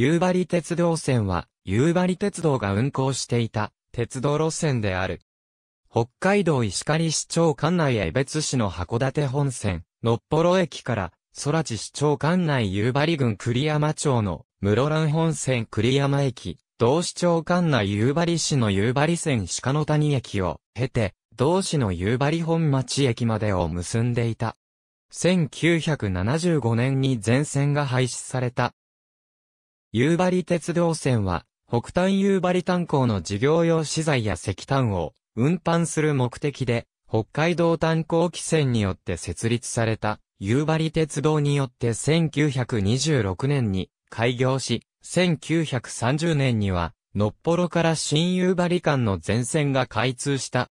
夕張鉄道線は、夕張鉄道が運行していた、鉄道路線である。北海道石狩市長管内江別市の函館本線、のっぽろ駅から、空知市長管内夕張郡栗山町の、室蘭本線栗山駅、同市長管内夕張市の夕張線鹿の谷駅を経て、同市の夕張本町駅までを結んでいた。1975年に全線が廃止された夕張鉄道線は、北端夕張炭鉱の事業用資材や石炭を運搬する目的で、北海道炭鉱規線によって設立された夕張鉄道によって1926年に開業し、1930年には、のっぽろから新夕張間の全線が開通した。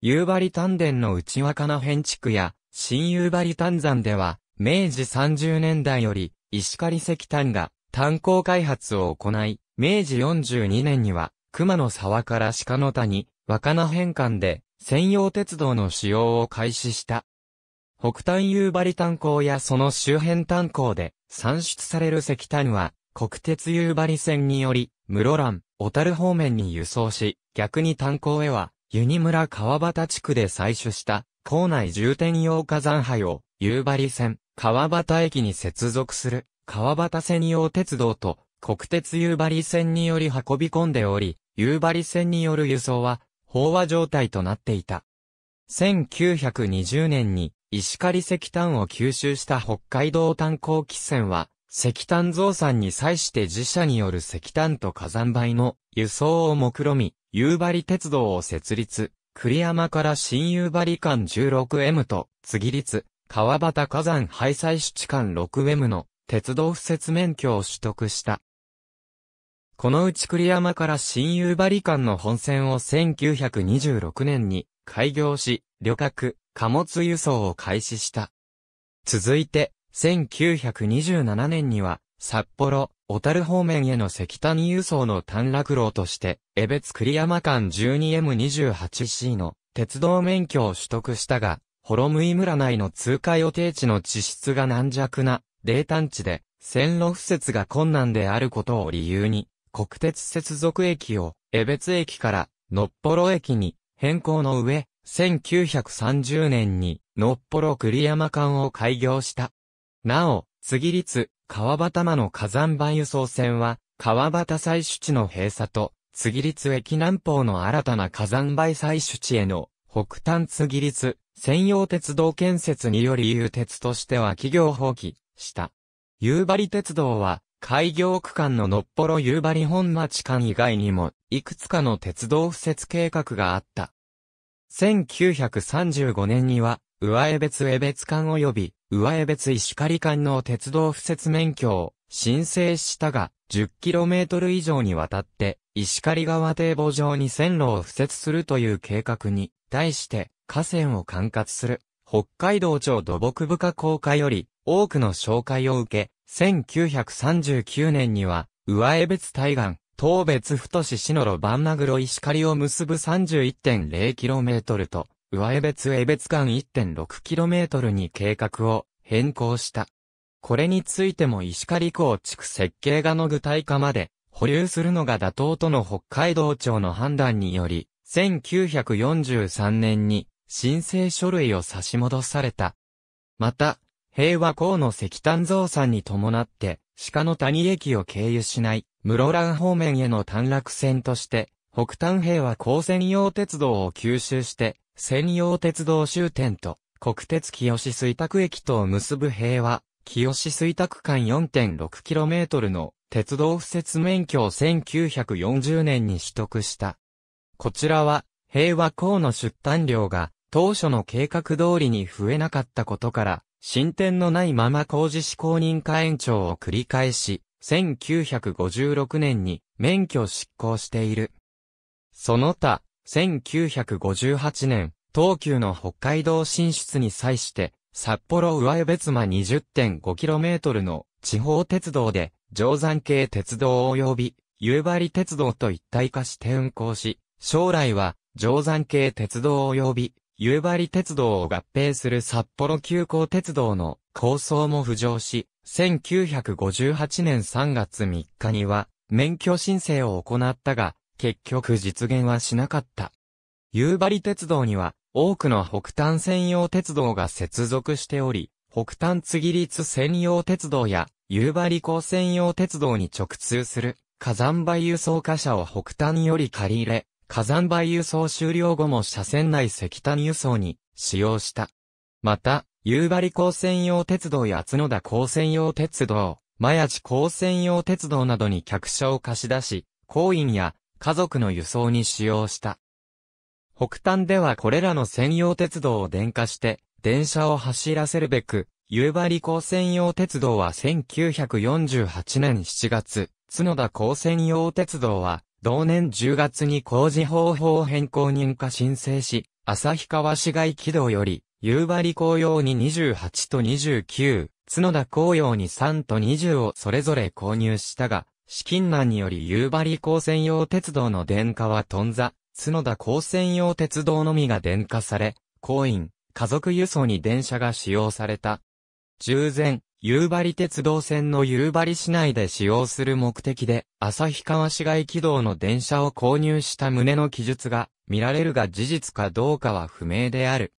夕張丹田の内若名変地区や、新夕張丹山では、明治30年代より、石狩石炭が炭鉱開発を行い、明治42年には、熊野沢から鹿の谷、若菜変換で、専用鉄道の使用を開始した。北炭夕張炭鉱やその周辺炭鉱で産出される石炭は国鉄夕張線により室蘭、小樽方面に輸送し、逆に炭鉱へは湯に村川端地区で採取した校内重点用火山灰を夕張線川端駅に接続する。川端専用鉄道と国鉄夕張線により運び込んでおり、夕張線による輸送は飽和状態となっていた。1920年に石狩石炭を吸収した北海道炭鉱汽船は石炭増産に際して自社による石炭と火山灰の輸送を目論み、夕張鉄道を設立、栗山から新夕張間 16M と、次立、川端火山廃砕主地間 6M の鉄道不設免許を取得した。このうち栗山から新夕張間の本線を1926年に開業し、旅客、貨物輸送を開始した。続いて、1927年には、札幌、小樽方面への石炭輸送の短絡路として、江別栗山間 12M28C の鉄道免許を取得したが、ホロムイ村内の通過予定地の地質が軟弱な冷淡地で、線路敷設が困難であることを理由に、国鉄接続駅を、江別駅から、のっぽろ駅に、変更の上、1930年に、のっぽろ栗山間を開業した。なお、次立、川端間の火山板輸送船は、川端採取地の閉鎖と、次立駅南方の新たな火山灰採取地への、北端次立、専用鉄道建設により有鉄としては企業放棄、した。夕張鉄道は、開業区間ののっぽろ夕張本町間以外にも、いくつかの鉄道敷設計画があった。1935年には、上江別江別間及び、上江別石狩間の鉄道敷設免許を申請したが、10km 以上にわたって、石狩川堤防上に線路を敷設するという計画に、対して、河川を管轄する北海道庁土木部下公開より多くの紹介を受け、1939年には、上江別対岸、東別太市の路番マグロ石狩を結ぶ 31.0km と、上江別江別間 1.6km に計画を変更した。これについても石狩港地区設計画の具体化まで保留するのが妥当との北海道庁の判断により、1943年に申請書類を差し戻された。また、平和港の石炭増産に伴って、鹿の谷駅を経由しない、室蘭方面への短絡線として、北端平和港専用鉄道を吸収して、専用鉄道終点と、国鉄清志水宅駅とを結ぶ平和、清志水宅間 4.6km の鉄道敷設免許を1940年に取得した。こちらは、平和港の出炭量が当初の計画通りに増えなかったことから、進展のないまま工事施行認可延長を繰り返し、1956年に免許執行している。その他、1958年、東急の北海道進出に際して、札幌上江別間 20.5km の地方鉄道で、定山系鉄道及び夕張鉄道と一体化して運行し、将来は定山系鉄道及び夕張鉄道を合併する札幌急行鉄道の構想も浮上し、1958年3月3日には免許申請を行ったが、結局実現はしなかった。夕張鉄道には多くの北端専用鉄道が接続しており、北端継立専用鉄道や夕張港専用鉄道に直通する火山灰輸送貨車を北端より借り入れ、火山灰輸送終了後も車線内石炭輸送に使用した。また、夕張高専用鉄道や角田高専用鉄道、前地高専用鉄道などに客車を貸し出し、行員や家族の輸送に使用した。北端ではこれらの専用鉄道を電化して、電車を走らせるべく、夕張高専用鉄道は1948年7月、角田高専用鉄道は同年10月に工事方法変更認可申請し、旭川市街軌道より、夕張紅葉に28と29、角田紅葉に3と20をそれぞれ購入したが、資金難により夕張高専用鉄道の電化は頓挫、角田高専用鉄道のみが電化され、コイン、家族輸送に電車が使用された。従前、夕張鉄道線の夕張市内で使用する目的で、旭川市街軌道の電車を購入した旨の記述が見られるが事実かどうかは不明である。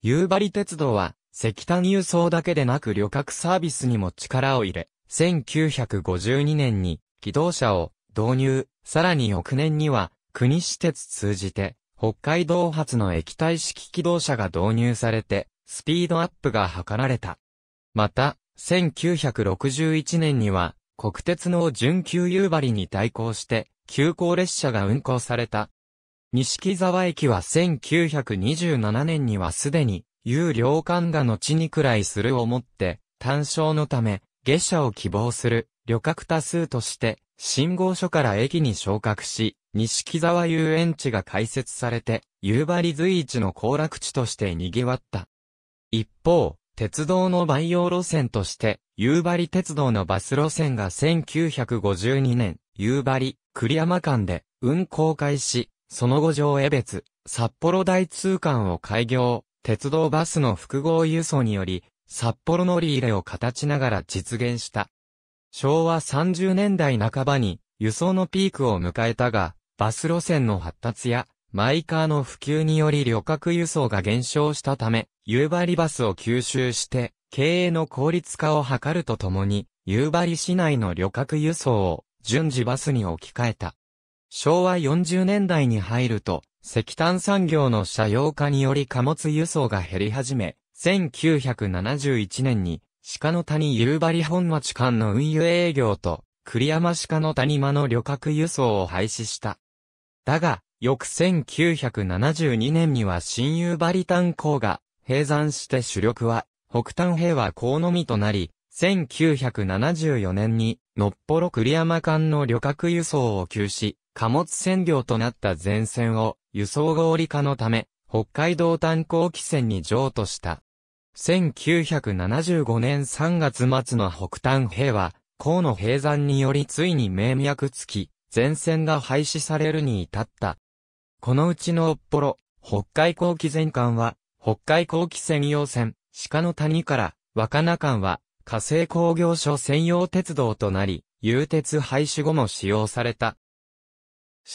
夕張鉄道は、石炭輸送だけでなく旅客サービスにも力を入れ、1952年に、機動車を導入、さらに翌年には、国施鉄通じて、北海道発の液体式機動車が導入されて、スピードアップが図られた。また、1961年には、国鉄の準急夕張に対抗して、急行列車が運行された。西木沢駅は1927年にはすでに、有料館が後にくらいするをもって、単勝のため、下車を希望する旅客多数として、信号所から駅に昇格し、西木沢遊園地が開設されて、夕張随一の行楽地として賑わった。一方、鉄道の培養路線として、夕張鉄道のバス路線が1952年、夕張、栗山間で運行開始、その後上江別、札幌大通間を開業、鉄道バスの複合輸送により、札幌乗り入れを形ながら実現した。昭和30年代半ばに輸送のピークを迎えたが、バス路線の発達やマイカーの普及により旅客輸送が減少したため、夕張バスを吸収して、経営の効率化を図るとともに、夕張市内の旅客輸送を順次バスに置き換えた。昭和40年代に入ると、石炭産業の車用化により貨物輸送が減り始め、1971年に鹿の谷夕張本町間の運輸営業と栗山鹿の谷間の旅客輸送を廃止した。だが、翌1972年には新夕張炭鉱が閉山して主力は、北端平和港のみとなり、1974年に、のっぽろ栗山間の旅客輸送を休止、貨物船業となった前線を、輸送合理化のため、北海道炭鉱汽船に譲渡した。1975年3月末の北端平和、河野閉山によりついに名脈付き、前線が廃止されるに至った。このうちのおっぽろ、北海港機前艦は、北海後期専用線、鹿の谷から若菜間は、火星工業所専用鉄道となり、有鉄廃止後も使用された。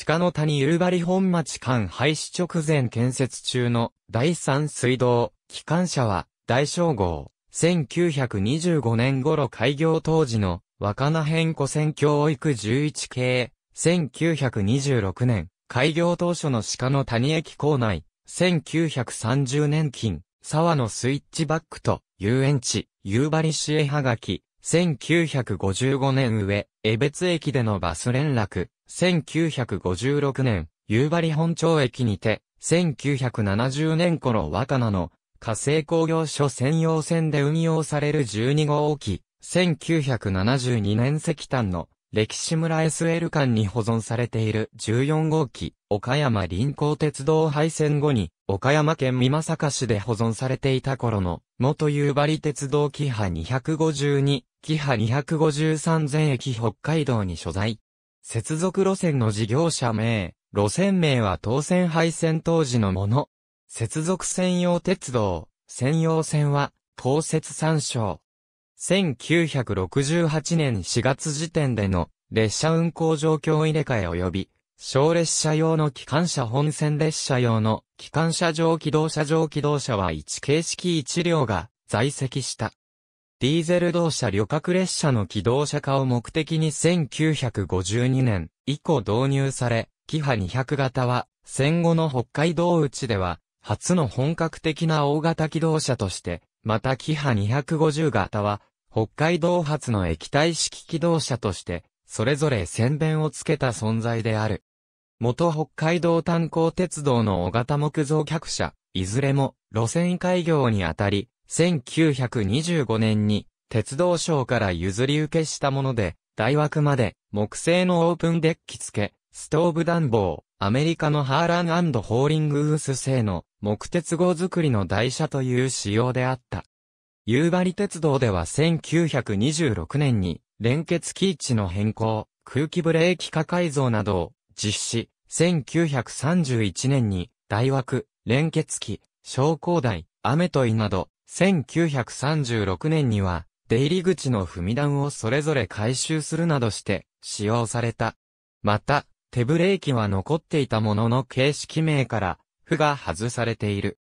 鹿の谷夕張本町間廃止直前建設中の第三水道、機関車は、大正号、1925年頃開業当時の若菜辺古線教育11系、1926年、開業当初の鹿の谷駅構内、1930年金、沢のスイッチバックと、遊園地、夕張市へはがき、1955年上、江別駅でのバス連絡、1956年、夕張本町駅にて、1970年頃若菜の、火星工業所専用線で運用される12号機、1972年石炭の歴史村 SL 館に保存されている14号機、岡山臨港鉄道廃線後に、岡山県美正市で保存されていた頃の、元夕張鉄道キハ252、キハ253全駅北海道に所在。接続路線の事業者名、路線名は当線廃線当時のもの。接続専用鉄道、専用線は、東節三省、1968年4月時点での列車運行状況入れ替え及び、小列車用の機関車本線列車用の機関車上機動車上機動車は1形式1両が在籍した。ディーゼル動車旅客列車の機動車化を目的に1952年以降導入され、キハ200型は戦後の北海道内では初の本格的な大型機動車として、またキハ250型は北海道発の液体式機動車として、それぞれ宣伝をつけた存在である。元北海道炭鉱鉄道の小型木造客車、いずれも路線開業にあたり、1925年に鉄道省から譲り受けしたもので、大枠まで木製のオープンデッキ付け、ストーブ暖房、アメリカのハーランホーリングウース製の木鉄号作りの台車という仕様であった。夕張鉄道では1926年に、連結機位置の変更、空気ブレーキ化改造などを実施、1931年に、大枠、連結機、昇降台、雨といなど、1936年には、出入り口の踏み段をそれぞれ回収するなどして使用された。また、手ブレーキは残っていたものの形式名から、負が外されている。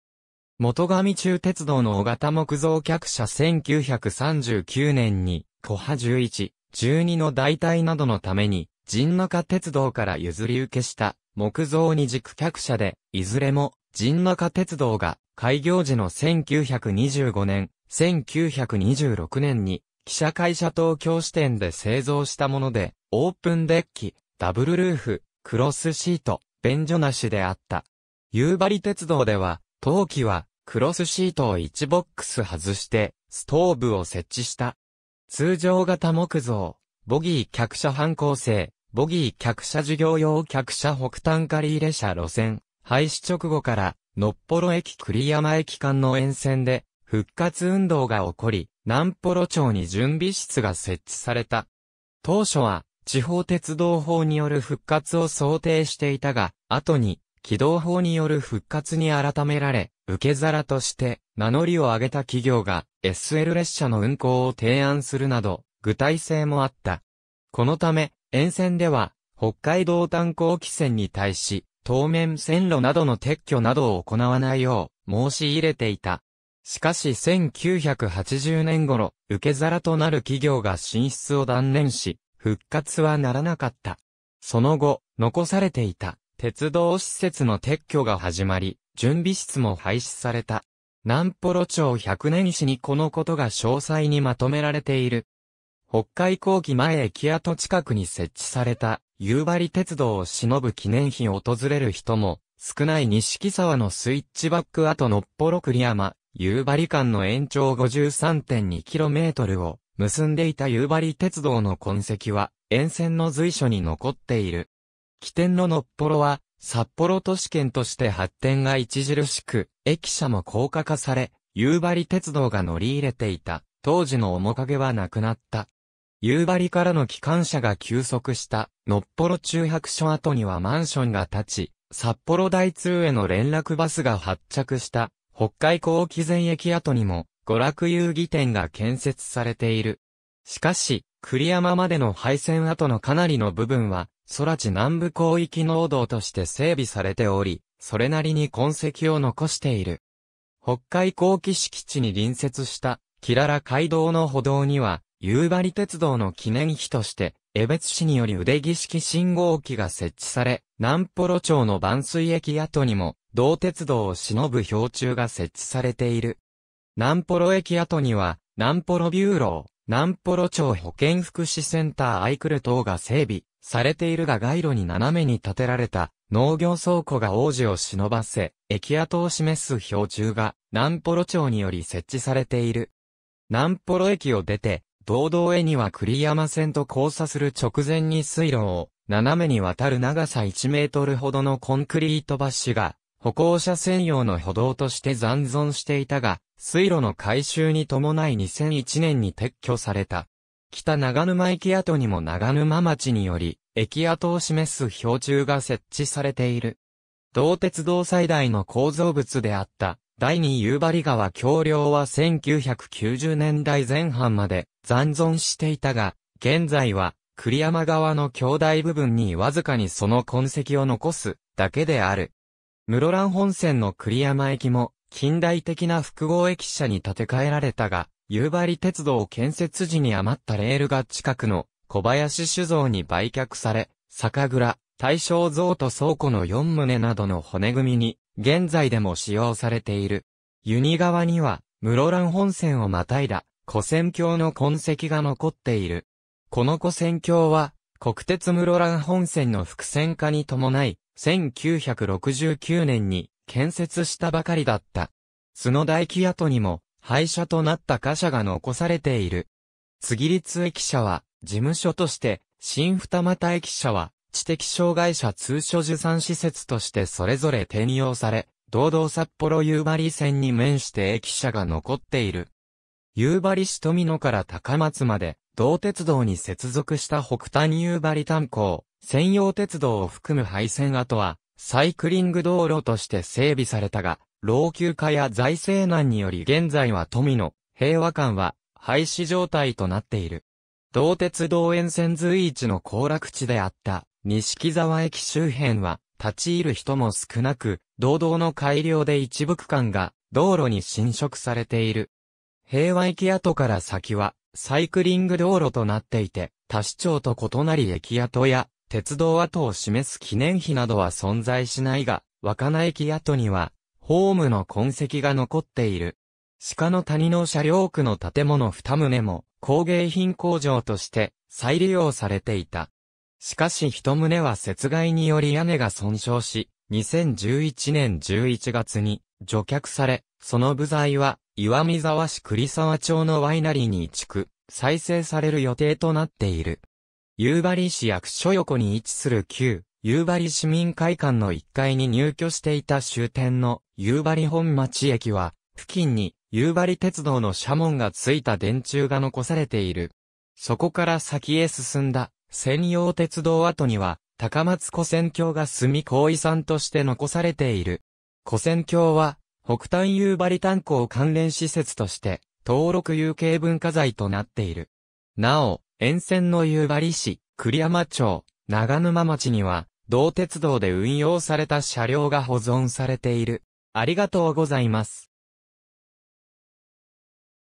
元上中鉄道の小型木造客車1939年に、小波11、12の代替などのために、陣中鉄道から譲り受けした木造二軸客車で、いずれも陣中鉄道が開業時の1925年、1926年に記者会社東京支店で製造したもので、オープンデッキ、ダブルルーフ、クロスシート、便所なしであった。夕張鉄道では、当期はクロスシートを1ボックス外して、ストーブを設置した。通常型木造、ボギー客車反抗性、ボギー客車事業用客車北端仮り入れ車路線、廃止直後から、のっぽろ駅栗山駅間の沿線で、復活運動が起こり、南ぽろ町に準備室が設置された。当初は、地方鉄道法による復活を想定していたが、後に、軌道法による復活に改められ、受け皿として名乗りを上げた企業が SL 列車の運行を提案するなど、具体性もあった。このため、沿線では、北海道炭鉱汽船に対し、当面線路などの撤去などを行わないよう申し入れていた。しかし1980年頃、受け皿となる企業が進出を断念し、復活はならなかった。その後、残されていた鉄道施設の撤去が始まり、準備室も廃止された。南幌町百年史にこのことが詳細にまとめられている。北海後期前駅跡近くに設置された夕張鉄道を忍ぶ記念碑を訪れる人も少ない錦沢のスイッチバック跡のっぽろ栗山、夕張間の延長 53.2km を結んでいた夕張鉄道の痕跡は沿線の随所に残っている。起点ののっぽろは札幌都市圏として発展が著しく、駅舎も高架化され、夕張鉄道が乗り入れていた、当時の面影はなくなった。夕張からの機関車が休息した、のっぽろ中白所跡にはマンションが建ち、札幌大通への連絡バスが発着した、北海港機前駅跡にも、娯楽遊戯店が建設されている。しかし、栗山までの廃線跡のかなりの部分は、空地南部広域農道として整備されており、それなりに痕跡を残している。北海高機敷地に隣接した、キララ街道の歩道には、夕張鉄道の記念碑として、江別市により腕木式信号機が設置され、南幌町の万水駅跡にも、同鉄道を偲ぶ標柱が設置されている。南幌駅跡には、南幌ビューロー、南幌町保健福祉センターアイクル等が整備、されているが街路に斜めに建てられた農業倉庫が王子を忍ばせ、駅跡を示す標柱が南ポロ町により設置されている。南ポロ駅を出て、堂々へには栗山線と交差する直前に水路を斜めに渡る長さ1メートルほどのコンクリート橋が歩行者専用の歩道として残存していたが、水路の改修に伴い2001年に撤去された。北長沼駅跡にも長沼町により、駅跡を示す標柱が設置されている。同鉄道最大の構造物であった、第二夕張川橋梁は1990年代前半まで残存していたが、現在は栗山川の兄弟部分にわずかにその痕跡を残すだけである。室蘭本線の栗山駅も近代的な複合駅舎に建て替えられたが、夕張鉄道建設時に余ったレールが近くの小林酒造に売却され、酒蔵、大正像と倉庫の4棟などの骨組みに、現在でも使用されている。ユニ川には、室蘭本線をまたいだ、古戦橋の痕跡が残っている。この古戦橋は、国鉄室蘭本線の複線化に伴い、1969年に建設したばかりだった。須大木跡にも、廃車となった貨車が残されている。次立駅舎は、事務所として、新二俣駅舎は、知的障害者通所受産施設としてそれぞれ転用され、堂々札幌夕張線に面して駅舎が残っている。夕張市富野から高松まで、同鉄道に接続した北谷夕張炭鉱、専用鉄道を含む廃線跡は、サイクリング道路として整備されたが、老朽化や財政難により現在は富の平和館は廃止状態となっている。同鉄道沿線随一の行楽地であった錦沢駅周辺は立ち入る人も少なく、道道の改良で一部区間が道路に侵食されている。平和駅跡から先はサイクリング道路となっていて、多市町と異なり駅跡や鉄道跡を示す記念碑などは存在しないが、若菜駅跡にはホームの痕跡が残っている。鹿の谷の車両区の建物2棟も工芸品工場として再利用されていた。しかし一棟は雪害により屋根が損傷し、2011年11月に除却され、その部材は岩見沢市栗沢町のワイナリーに移築、再生される予定となっている。夕張市役所横に位置する旧夕張市民会館の1階に入居していた終点の夕張本町駅は、付近に夕張鉄道の車門がついた電柱が残されている。そこから先へ進んだ専用鉄道跡には、高松古戦橋が住み行遺産として残されている。古戦橋は、北端夕張炭鉱関連施設として、登録有形文化財となっている。なお、沿線の夕張市、栗山町、長沼町には、同鉄道で運用された車両が保存されている。ありがとうございます。